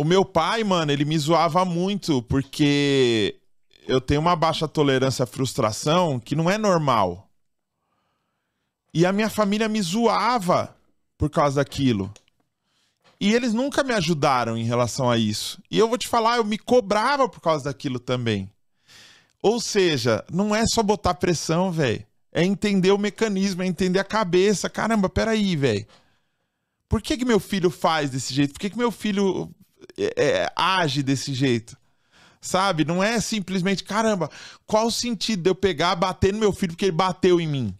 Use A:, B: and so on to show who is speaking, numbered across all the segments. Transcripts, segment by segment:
A: O meu pai, mano, ele me zoava muito, porque eu tenho uma baixa tolerância à frustração que não é normal. E a minha família me zoava por causa daquilo. E eles nunca me ajudaram em relação a isso. E eu vou te falar, eu me cobrava por causa daquilo também. Ou seja, não é só botar pressão, velho. É entender o mecanismo, é entender a cabeça. Caramba, peraí, velho. Por que, que meu filho faz desse jeito? Por que, que meu filho é, é, age desse jeito. Sabe? Não é simplesmente, caramba, qual o sentido de eu pegar, bater no meu filho porque ele bateu em mim?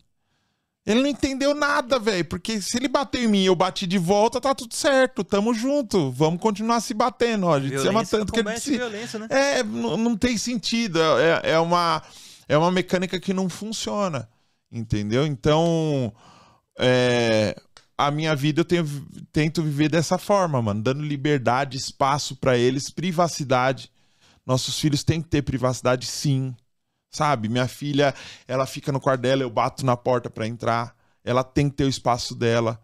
A: Ele não entendeu nada, velho, porque se ele bateu em mim e eu bati de volta, tá tudo certo, tamo junto, vamos continuar se batendo, ó, a gente violência, se ama tanto que ele se... violência, né? É, não, não tem sentido, é, é, é, uma, é uma mecânica que não funciona, entendeu? Então, é, a minha vida eu tenho, tento viver dessa forma, mano, dando liberdade, espaço para eles, privacidade. Nossos filhos têm que ter privacidade, sim. Sabe? Minha filha, ela fica no quarto dela, eu bato na porta para entrar. Ela tem que ter o espaço dela.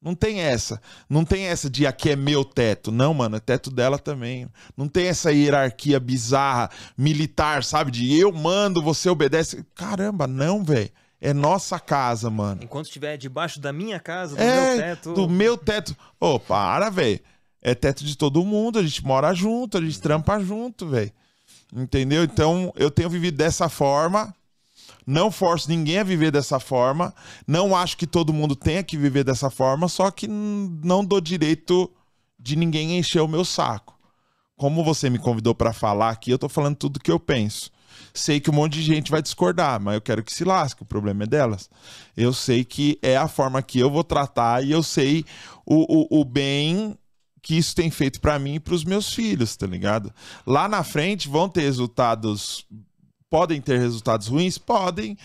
A: Não tem essa. Não tem essa de aqui é meu teto. Não, mano, é teto dela também. Não tem essa hierarquia bizarra, militar, sabe? De eu mando, você obedece. Caramba, não, velho. É nossa casa, mano. Enquanto estiver debaixo da minha casa, do é, meu teto. Do meu teto. Ô, oh, para, velho. É teto de todo mundo, a gente mora junto, a gente trampa junto, velho. Entendeu? Então, eu tenho vivido dessa forma. Não forço ninguém a viver dessa forma. Não acho que todo mundo tenha que viver dessa forma, só que não dou direito de ninguém encher o meu saco como você me convidou para falar aqui, eu tô falando tudo que eu penso. Sei que um monte de gente vai discordar, mas eu quero que se lasque, o problema é delas. Eu sei que é a forma que eu vou tratar e eu sei o, o, o bem que isso tem feito para mim e para os meus filhos, tá ligado? Lá na frente vão ter resultados podem ter resultados ruins? Podem,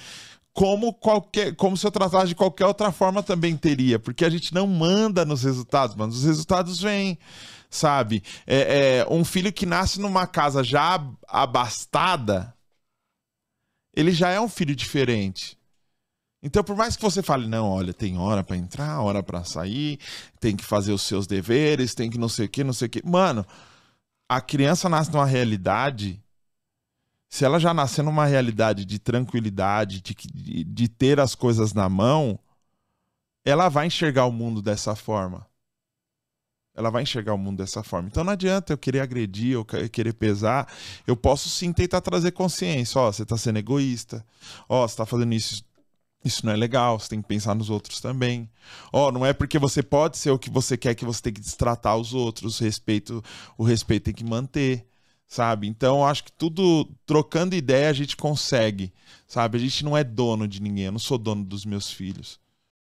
A: como qualquer, como se eu tratasse de qualquer outra forma também teria, porque a gente não manda nos resultados, mano. Os resultados vêm, sabe? É, é, um filho que nasce numa casa já abastada, ele já é um filho diferente. Então, por mais que você fale, não, olha, tem hora para entrar, hora para sair, tem que fazer os seus deveres, tem que não sei o que, não sei o que. Mano, a criança nasce numa realidade se ela já nascer numa realidade de tranquilidade, de, de, ter as coisas na mão, ela vai enxergar o mundo dessa forma. Ela vai enxergar o mundo dessa forma. Então não adianta eu querer agredir, eu querer pesar. Eu posso sim tentar trazer consciência. Ó, oh, você tá sendo egoísta. Ó, oh, você tá fazendo isso. Isso não é legal, você tem que pensar nos outros também. Ó, oh, não é porque você pode ser o que você quer que você tem que destratar os outros. O respeito, o respeito tem que manter sabe? Então, acho que tudo trocando ideia a gente consegue, sabe? A gente não é dono de ninguém, eu não sou dono dos meus filhos.